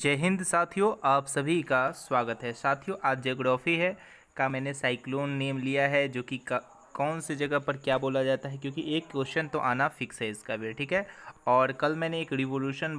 जय हिंद साथियों आप सभी का स्वागत है साथियों आज जोग्राफी है का मैंने साइक्लोन नेम लिया है जो कि कौन सी जगह पर क्या बोला जाता है क्योंकि एक क्वेश्चन तो आना फिक्स है इसका भी ठीक है और कल मैंने एक रिवोल्यूशन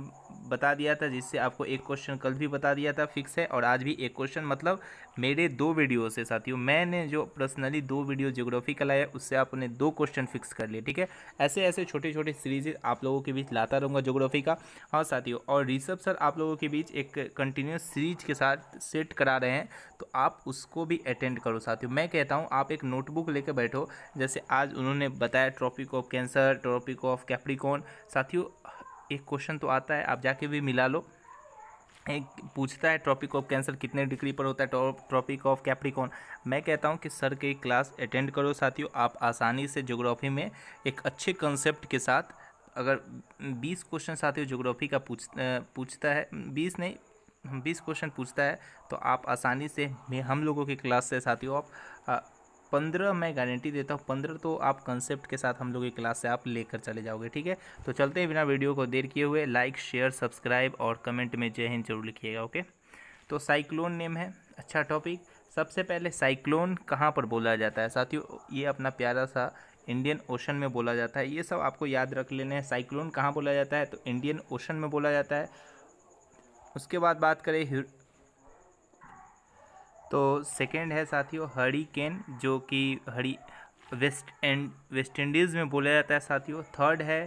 बता दिया था जिससे आपको एक क्वेश्चन कल भी बता दिया था फिक्स है और आज भी एक क्वेश्चन मतलब मेरे दो वीडियो से साथियों मैंने जो पर्सनली दो वीडियो जियोग्राफी का लाया उससे आपने दो क्वेश्चन फिक्स कर लिए ठीक है ऐसे ऐसे छोटे छोटे सीरीज आप लोगों के बीच लाता रहूँगा जोग्राफी का हाँ साथियों और ऋषभ सर आप लोगों के बीच एक कंटिन्यूस सीरीज के साथ सेट करा रहे हैं तो आप उसको भी अटेंड करो साथियों मैं कहता हूँ आप एक नोटबुक लेकर बैठो जैसे आज उन्होंने बताया tropic of cancer tropic of capricorn साथियों एक क्वेश्चन तो आता है आप जाके भी मिला लो एक पूछता है ट्रॉपिक ऑफ कैंसर कितने डिग्री पर होता है ट्रॉपिक ऑफ कैप्रिकॉन मैं कहता हूँ कि सर के क्लास अटेंड करो साथियों आप आसानी से ज्योग्राफी में एक अच्छे कंसेप्ट के साथ अगर 20 क्वेश्चन साथियों ज्योग्राफी का पूछ पूछता है 20 नहीं बीस क्वेश्चन पूछता है तो आप आसानी से हम लोगों की क्लास से साथियों आप पंद्रह मैं गारंटी देता हूँ पंद्रह तो आप कंसेप्ट के साथ हम लोग की क्लास से आप लेकर चले जाओगे ठीक है तो चलते हैं बिना वीडियो को देर किए हुए लाइक शेयर सब्सक्राइब और कमेंट में जय हिंद जरूर लिखिएगा ओके तो साइक्लोन नेम है अच्छा टॉपिक सबसे पहले साइक्लोन कहाँ पर बोला जाता है साथियों ये अपना प्यारा सा इंडियन ओशन में बोला जाता है ये सब आपको याद रख लेने हैं साइक्लोन कहाँ बोला जाता है तो इंडियन ओशन में बोला जाता है उसके बाद बात करें तो सेकेंड है साथियों हरिकेन जो कि हरी वेस्ट एंड वेस्ट इंडीज़ में बोला जाता है साथियों थर्ड है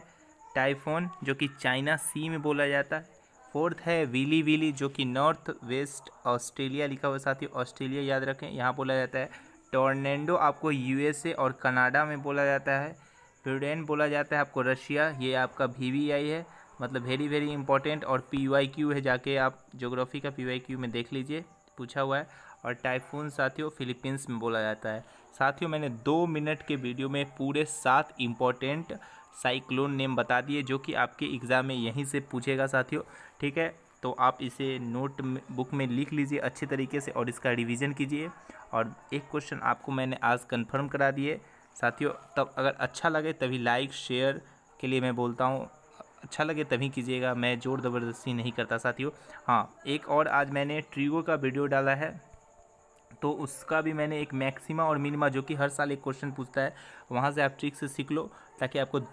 टाइफोन जो कि चाइना सी में बोला जाता है फोर्थ है विली विली जो कि नॉर्थ वेस्ट ऑस्ट्रेलिया लिखा हुआ साथियों ऑस्ट्रेलिया याद रखें यहाँ बोला जाता है टोर्नेडो आपको यूएसए और कनाडा में बोला जाता है प्यूडेन बोला जाता है आपको रशिया ये आपका वी है मतलब वेरी वेरी इंपॉर्टेंट और पी है जाके आप जोग्राफी का पी में देख लीजिए पूछा हुआ है और टाइफून साथियों फिलीपींस में बोला जाता है साथियों मैंने दो मिनट के वीडियो में पूरे सात इम्पॉर्टेंट साइक्लोन नेम बता दिए जो कि आपके एग्ज़ाम में यहीं से पूछेगा साथियों ठीक है तो आप इसे नोट बुक में लिख लीजिए अच्छे तरीके से और इसका रिवीजन कीजिए और एक क्वेश्चन आपको मैंने आज कंफर्म करा दिए साथियों तब अगर अच्छा लगे तभी लाइक शेयर के लिए मैं बोलता हूँ अच्छा लगे तभी कीजिएगा मैं ज़ोर ज़बरदस्ती नहीं करता साथियों हाँ एक और आज मैंने ट्रीगो का वीडियो डाला है तो उसका भी मैंने एक मैक्सिमा और मिनिमा जो कि हर साल एक क्वेश्चन पूछता है वहाँ से आप ट्रिक से सीख लो ताकि आपको